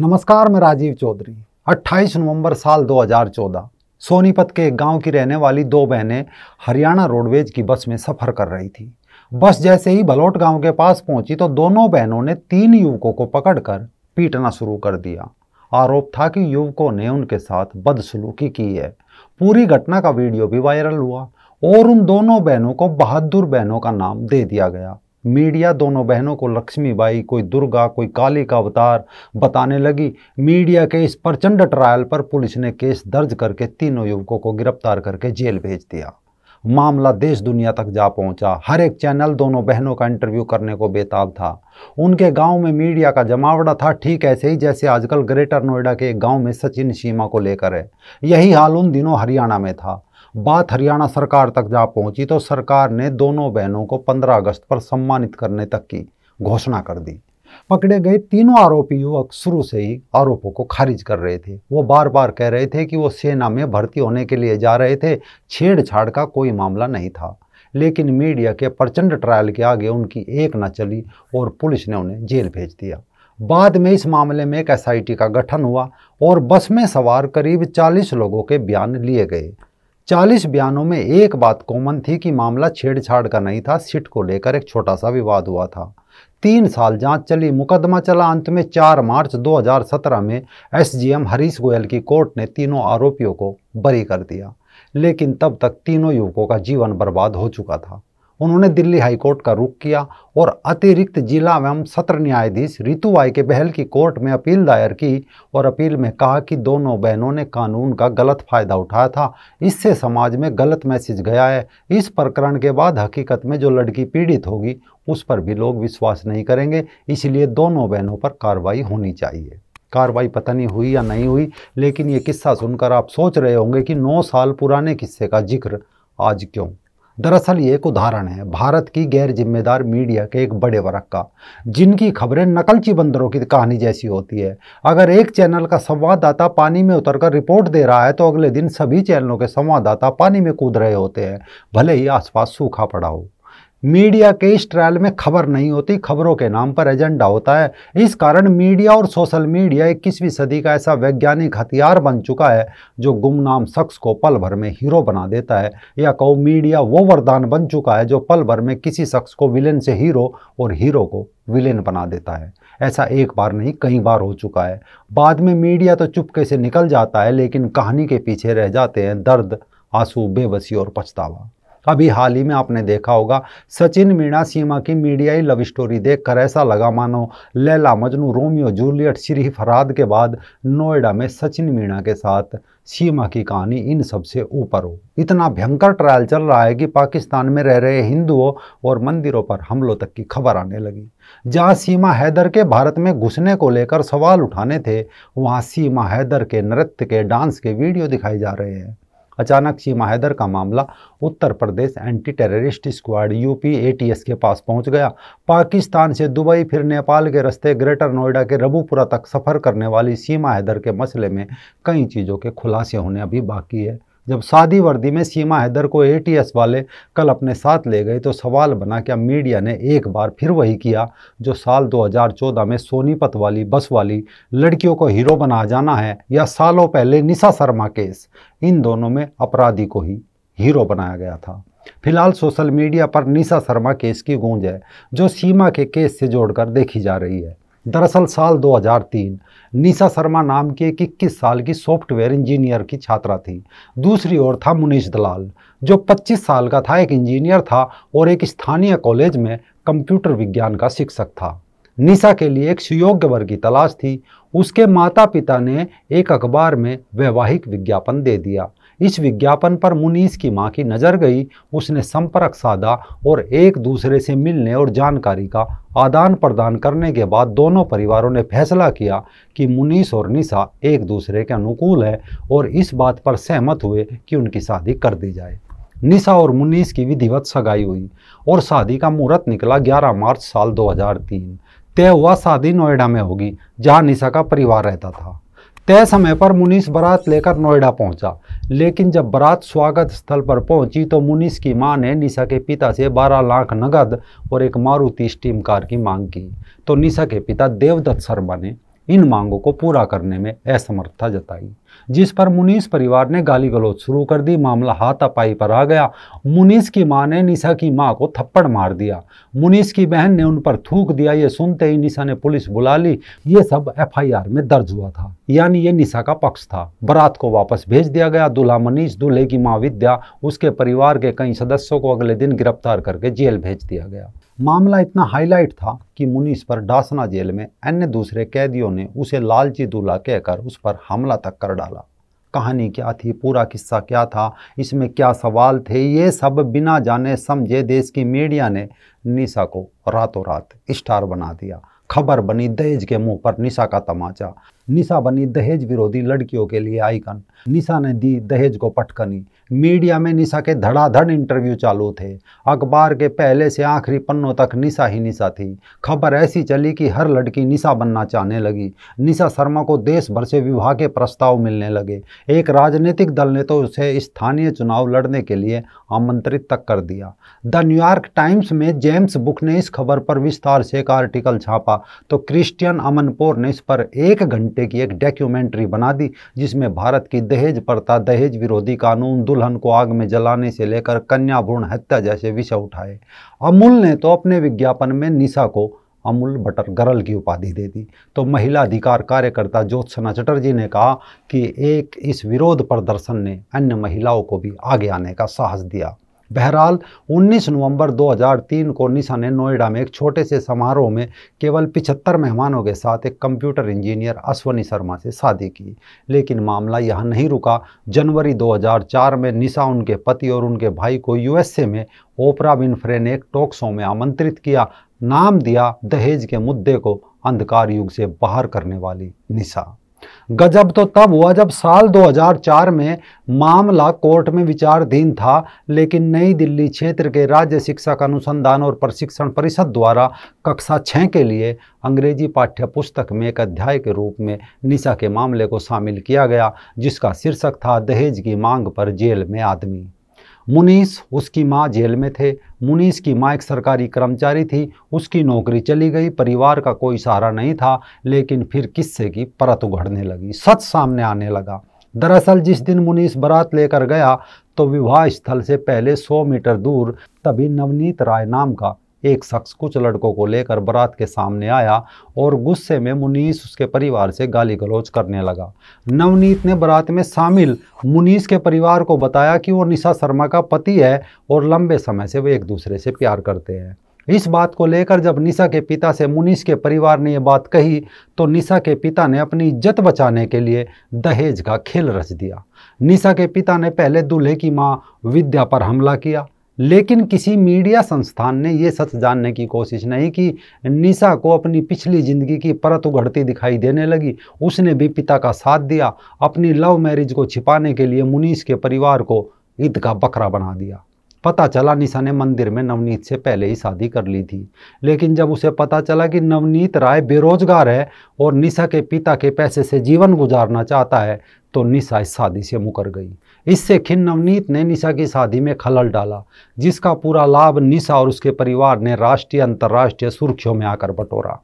नमस्कार मैं राजीव चौधरी 28 नवंबर साल 2014 सोनीपत के एक गांव की रहने वाली दो बहनें हरियाणा रोडवेज की बस में सफ़र कर रही थी बस जैसे ही बलोट गांव के पास पहुंची तो दोनों बहनों ने तीन युवकों को पकड़कर पीटना शुरू कर दिया आरोप था कि युवकों ने उनके साथ बदसलूकी की है पूरी घटना का वीडियो भी वायरल हुआ और उन दोनों बहनों को बहादुर बहनों का नाम दे दिया गया मीडिया दोनों बहनों को लक्ष्मी बाई कोई दुर्गा कोई काली का अवतार बताने लगी मीडिया के इस प्रचंड ट्रायल पर पुलिस ने केस दर्ज करके तीनों युवकों को गिरफ्तार करके जेल भेज दिया मामला देश दुनिया तक जा पहुंचा हर एक चैनल दोनों बहनों का इंटरव्यू करने को बेताब था उनके गांव में मीडिया का जमावड़ा था ठीक ऐसे ही जैसे आजकल ग्रेटर नोएडा के एक गांव में सचिन सीमा को लेकर है यही हाल उन दिनों हरियाणा में था बात हरियाणा सरकार तक जा पहुंची तो सरकार ने दोनों बहनों को 15 अगस्त पर सम्मानित करने तक की घोषणा कर दी पकड़े गए तीनों आरोपी युवक शुरू से ही आरोपों को खारिज कर रहे थे वो बार बार कह रहे थे कि वो सेना में भर्ती होने के लिए जा रहे थे छेड़छाड़ का कोई मामला नहीं था लेकिन मीडिया के प्रचंड ट्रायल के आगे उनकी एक न चली और पुलिस ने उन्हें जेल भेज दिया बाद में इस मामले में एक एसआईटी का गठन हुआ और बस में सवार करीब 40 लोगों के बयान लिए गए चालीस बयानों में एक बात कॉमन थी कि मामला छेड़छाड़ का नहीं था सिट को लेकर एक छोटा सा विवाद हुआ था तीन साल जांच चली मुकदमा चला अंत में चार मार्च 2017 में एसजीएम हरीश गोयल की कोर्ट ने तीनों आरोपियों को बरी कर दिया लेकिन तब तक तीनों युवकों का जीवन बर्बाद हो चुका था उन्होंने दिल्ली हाईकोर्ट का रुख किया और अतिरिक्त जिला एवं सत्र न्यायाधीश रितु आई के बहल की कोर्ट में अपील दायर की और अपील में कहा कि दोनों बहनों ने कानून का गलत फ़ायदा उठाया था इससे समाज में गलत मैसेज गया है इस प्रकरण के बाद हकीकत में जो लड़की पीड़ित होगी उस पर भी लोग विश्वास नहीं करेंगे इसलिए दोनों बहनों पर कार्रवाई होनी चाहिए कार्रवाई पता नहीं हुई या नहीं हुई लेकिन ये किस्सा सुनकर आप सोच रहे होंगे कि नौ साल पुराने किस्से का जिक्र आज क्यों दरअसल ये एक उदाहरण है भारत की गैर जिम्मेदार मीडिया के एक बड़े वर्ग का जिनकी खबरें नकलची बंदरों की कहानी जैसी होती है अगर एक चैनल का संवाददाता पानी में उतरकर रिपोर्ट दे रहा है तो अगले दिन सभी चैनलों के संवाददाता पानी में कूद रहे होते हैं भले ही आसपास सूखा पड़ा हो मीडिया के इस ट्रायल में खबर नहीं होती खबरों के नाम पर एजेंडा होता है इस कारण मीडिया और सोशल मीडिया इक्कीसवीं सदी का ऐसा वैज्ञानिक हथियार बन चुका है जो गुमनाम शख्स को पल भर में हीरो बना देता है या कहो मीडिया वो वरदान बन चुका है जो पल भर में किसी शख्स को विलेन से हीरो और हीरो को विलेन बना देता है ऐसा एक बार नहीं कई बार हो चुका है बाद में मीडिया तो चुपके से निकल जाता है लेकिन कहानी के पीछे रह जाते हैं दर्द आंसू बेबसी और पछतावा अभी हाल ही में आपने देखा होगा सचिन मीणा सीमा की मीडियाई लव स्टोरी देखकर ऐसा लगा मानो लैला मजनू रोमियो जूलियट श्री फराद के बाद नोएडा में सचिन मीणा के साथ सीमा की कहानी इन सबसे ऊपर हो इतना भयंकर ट्रायल चल रहा है कि पाकिस्तान में रह रहे हिंदुओं और मंदिरों पर हमलों तक की खबर आने लगी जहां सीमा हैदर के भारत में घुसने को लेकर सवाल उठाने थे वहां सीमा हैदर के नृत्य के डांस के वीडियो दिखाए जा रहे हैं अचानक सीमा हैदर का मामला Uttar Pradesh anti terrorist squad UP ATS के पास पहुंच गया पाकिस्तान से दुबई फिर नेपाल के रास्ते ग्रेटर नोएडा के रबूपुरा तक सफ़र करने वाली सीमा हैदर के मसले में कई चीज़ों के खुलासे होने अभी बाकी है जब शादी वर्दी में सीमा हैदर को एटीएस वाले कल अपने साथ ले गए तो सवाल बना क्या मीडिया ने एक बार फिर वही किया जो साल 2014 में सोनीपत वाली बस वाली लड़कियों को हीरो बना जाना है या सालों पहले निशा शर्मा केस इन दोनों में अपराधी को ही हीरो बनाया गया था फिलहाल सोशल मीडिया पर निशा शर्मा केस की गूंज है जो सीमा के केस से जोड़कर देखी जा रही है दरअसल साल 2003 निशा शर्मा नाम की एक इक्कीस साल की सॉफ्टवेयर इंजीनियर की छात्रा थी दूसरी ओर था मुनीष दलाल जो 25 साल का था एक इंजीनियर था और एक स्थानीय कॉलेज में कंप्यूटर विज्ञान का शिक्षक था निशा के लिए एक सुयोग्य वर्ग की तलाश थी उसके माता पिता ने एक अखबार में वैवाहिक विज्ञापन दे दिया इस विज्ञापन पर मुनीस की मां की नज़र गई उसने संपर्क साधा और एक दूसरे से मिलने और जानकारी का आदान प्रदान करने के बाद दोनों परिवारों ने फैसला किया कि मुनीस और निशा एक दूसरे के अनुकूल है और इस बात पर सहमत हुए कि उनकी शादी कर दी जाए निशा और मुनीस की विधिवत सगाई हुई और शादी का मुहूर्त निकला 11 मार्च साल 2003 तय हुआ शादी नोएडा में होगी जहां निशा का परिवार रहता था तय समय पर मुनीस बरात लेकर नोएडा पहुंचा लेकिन जब बरात स्वागत स्थल पर पहुंची तो मुनीस की मां ने निशा के पिता से 12 लाख नगद और एक मारुति स्टीम कार की मांग की तो निशा के पिता देवदत्त शर्मा ने इन मांगों को पूरा करने में असमर्थता जताई जिस पर मुनीस परिवार ने गाली गलौज शुरू कर दी मामला हाथापाई पर आ गया मुनीस की मां ने निशा की मां को थप्पड़ मार दिया मुनीस की बहन ने उन पर थूक दिया ये सुनते ही निशा ने पुलिस बुला ली ये सब एफआईआर में दर्ज हुआ था यानी ये निशा का पक्ष था बारात को वापस भेज दिया गया दूल्हा मनीष दूल्हे की माँ विद्या उसके परिवार के कई सदस्यों को अगले दिन गिरफ्तार करके जेल भेज दिया गया मामला इतना हाईलाइट था कि मुनीस पर डासना जेल में अन्य दूसरे कैदियों ने उसे लालची दूल्हा कहकर उस पर हमला तक कर डाला कहानी क्या थी पूरा किस्सा क्या था इसमें क्या सवाल थे ये सब बिना जाने समझे देश की मीडिया ने निशा को रातों रात स्टार बना दिया खबर बनी दहेज के मुंह पर निशा का तमाचा निशा बनी दहेज विरोधी लड़कियों के लिए आइकन निशा ने दी दहेज को पटकनी मीडिया में निशा के धड़ाधड़ इंटरव्यू चालू थे अखबार के पहले से आखिरी पन्नों तक निशा ही निशा थी खबर ऐसी चली कि हर लड़की निशा बनना चाहने लगी निशा शर्मा को देश भर से विवाह के प्रस्ताव मिलने लगे एक राजनीतिक दल ने तो उसे स्थानीय चुनाव लड़ने के लिए आमंत्रित तक कर दिया द न्यूयॉर्क टाइम्स में जेम्स बुक ने इस खबर पर विस्तार से एक आर्टिकल छापा तो क्रिस्टियन अमनपोर ने इस पर एक घंटे घंटे की एक डॉक्यूमेंट्री बना दी जिसमें भारत की दहेज प्रथा दहेज विरोधी कानून दुल्हन को आग में जलाने से लेकर कन्या भ्रूण हत्या जैसे विषय उठाए अमूल ने तो अपने विज्ञापन में निशा को अमूल बटर गरल की उपाधि दे दी तो महिला अधिकार कार्यकर्ता ज्योत्सना चटर्जी ने कहा कि एक इस विरोध प्रदर्शन ने अन्य महिलाओं को भी आगे आने का साहस दिया बहरहाल 19 नवंबर 2003 को निशा ने नोएडा में एक छोटे से समारोह में केवल 75 मेहमानों के साथ एक कंप्यूटर इंजीनियर अश्वनी शर्मा से शादी की लेकिन मामला यहां नहीं रुका जनवरी 2004 में निशा उनके पति और उनके भाई को यूएसए में ओपरा विनफ्रे ने एक टॉक शो में आमंत्रित किया नाम दिया दहेज के मुद्दे को अंधकार युग से बाहर करने वाली निशा गजब तो तब हुआ जब साल 2004 में मामला कोर्ट में विचाराधीन था लेकिन नई दिल्ली क्षेत्र के राज्य शिक्षा अनुसंधान और प्रशिक्षण परिषद द्वारा कक्षा छः के लिए अंग्रेजी पाठ्य पुस्तक में एक अध्याय के रूप में निशा के मामले को शामिल किया गया जिसका शीर्षक था दहेज की मांग पर जेल में आदमी मुनीस उसकी माँ जेल में थे मुनीस की माँ एक सरकारी कर्मचारी थी उसकी नौकरी चली गई परिवार का कोई सहारा नहीं था लेकिन फिर किस्से की परत उघड़ने लगी सच सामने आने लगा दरअसल जिस दिन मुनीस बारात लेकर गया तो विवाह स्थल से पहले 100 मीटर दूर तभी नवनीत राय नाम का एक शख्स कुछ लड़कों को लेकर बरात के सामने आया और गुस्से में मुनीस उसके परिवार से गाली गलौज करने लगा नवनीत ने बरात में शामिल मुनीस के परिवार को बताया कि वो निशा शर्मा का पति है और लंबे समय से वे एक दूसरे से प्यार करते हैं इस बात को लेकर जब निशा के पिता से मुनीस के परिवार ने ये बात कही तो निशा के पिता ने अपनी इज्जत बचाने के लिए दहेज का खेल रच दिया निशा के पिता ने पहले दूल्हे की माँ विद्या पर हमला किया लेकिन किसी मीडिया संस्थान ने यह सच जानने की कोशिश नहीं की निशा को अपनी पिछली ज़िंदगी की परत उघड़ती दिखाई देने लगी उसने भी पिता का साथ दिया अपनी लव मैरिज को छिपाने के लिए मुनीष के परिवार को ईद का बकरा बना दिया पता चला निशा ने मंदिर में नवनीत से पहले ही शादी कर ली थी लेकिन जब उसे पता चला कि नवनीत राय बेरोजगार है और निशा के पिता के पैसे से जीवन गुजारना चाहता है तो निशा इस शादी से मुकर गई इससे खिन नवनीत ने निशा की शादी में खलल डाला जिसका पूरा लाभ निशा और उसके परिवार ने राष्ट्रीय अंतर्राष्ट्रीय सुर्खियों में आकर बटोरा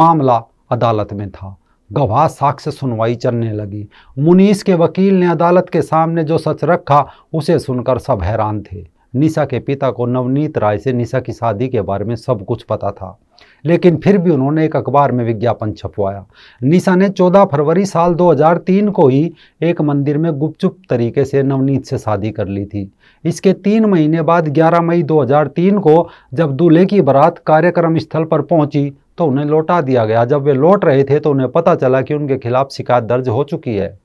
मामला अदालत में था गवाह साक्ष्य सुनवाई चलने लगी मुनीस के वकील ने अदालत के सामने जो सच रखा उसे सुनकर सब हैरान थे निशा के पिता को नवनीत राय से निशा की शादी के बारे में सब कुछ पता था लेकिन फिर भी उन्होंने एक अखबार में विज्ञापन छपवाया निशा ने 14 फरवरी साल 2003 को ही एक मंदिर में गुपचुप तरीके से नवनीत से शादी कर ली थी इसके तीन महीने बाद 11 मई 2003 को जब दूल्हे की बारात कार्यक्रम स्थल पर पहुंची तो उन्हें लौटा दिया गया जब वे लौट रहे थे तो उन्हें पता चला कि उनके खिलाफ शिकायत दर्ज हो चुकी है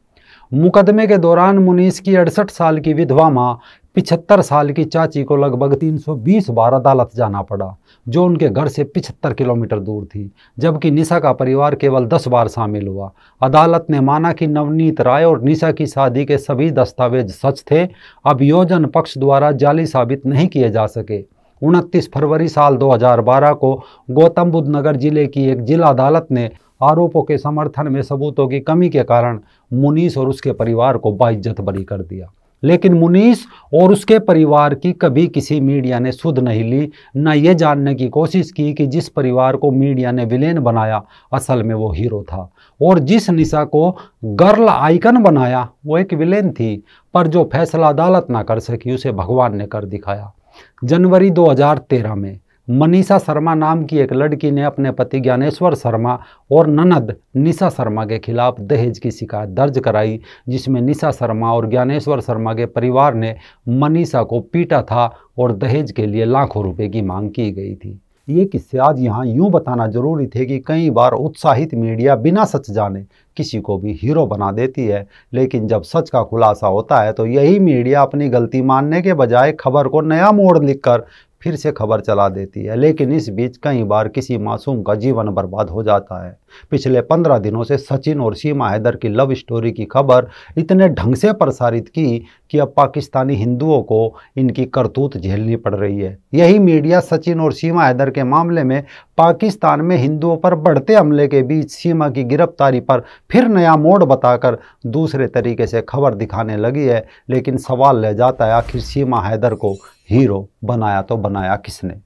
मुकदमे के दौरान मुनीस की अड़सठ साल की विधवा माँ पिछहत्तर साल की चाची को लगभग 320 बार अदालत जाना पड़ा जो उनके घर से पिछहत्तर किलोमीटर दूर थी जबकि निशा का परिवार केवल 10 बार शामिल हुआ अदालत ने माना कि नवनीत राय और निशा की शादी के सभी दस्तावेज सच थे अब योजन पक्ष द्वारा जाली साबित नहीं किए जा सके उनतीस फरवरी साल 2012 को गौतम बुद्ध नगर जिले की एक जिला अदालत ने आरोपों के समर्थन में सबूतों की कमी के कारण मुनीस और उसके परिवार को बाइज्जत बरी कर दिया लेकिन मुनीस और उसके परिवार की कभी किसी मीडिया ने सुध नहीं ली न ये जानने की कोशिश की कि जिस परिवार को मीडिया ने विलेन बनाया असल में वो हीरो था और जिस निशा को गर्ल आइकन बनाया वो एक विलेन थी पर जो फैसला अदालत ना कर सकी उसे भगवान ने कर दिखाया जनवरी 2013 में मनीषा शर्मा नाम की एक लड़की ने अपने पति ज्ञानेश्वर शर्मा और ननद निशा शर्मा के खिलाफ दहेज की शिकायत दर्ज कराई जिसमें निशा शर्मा और ज्ञानेश्वर शर्मा के परिवार ने मनीषा को पीटा था और दहेज के लिए लाखों रुपए की मांग की गई थी ये किस्से आज यहाँ यूँ बताना जरूरी थे कि कई बार उत्साहित मीडिया बिना सच जाने किसी को भी हीरो बना देती है लेकिन जब सच का खुलासा होता है तो यही मीडिया अपनी गलती मानने के बजाय खबर को नया मोड़ लिखकर फिर से खबर चला देती है लेकिन इस बीच कई बार किसी मासूम का जीवन बर्बाद हो जाता है पिछले पंद्रह दिनों से सचिन और सीमा हैदर की लव स्टोरी की खबर इतने ढंग से प्रसारित की कि अब पाकिस्तानी हिंदुओं को इनकी करतूत झेलनी पड़ रही है यही मीडिया सचिन और सीमा हैदर के मामले में पाकिस्तान में हिंदुओं पर बढ़ते हमले के बीच सीमा की गिरफ्तारी पर फिर नया मोड़ बताकर दूसरे तरीके से खबर दिखाने लगी है लेकिन सवाल ले जाता है आखिर सीमा हैदर को हीरो बनाया तो बनाया किसने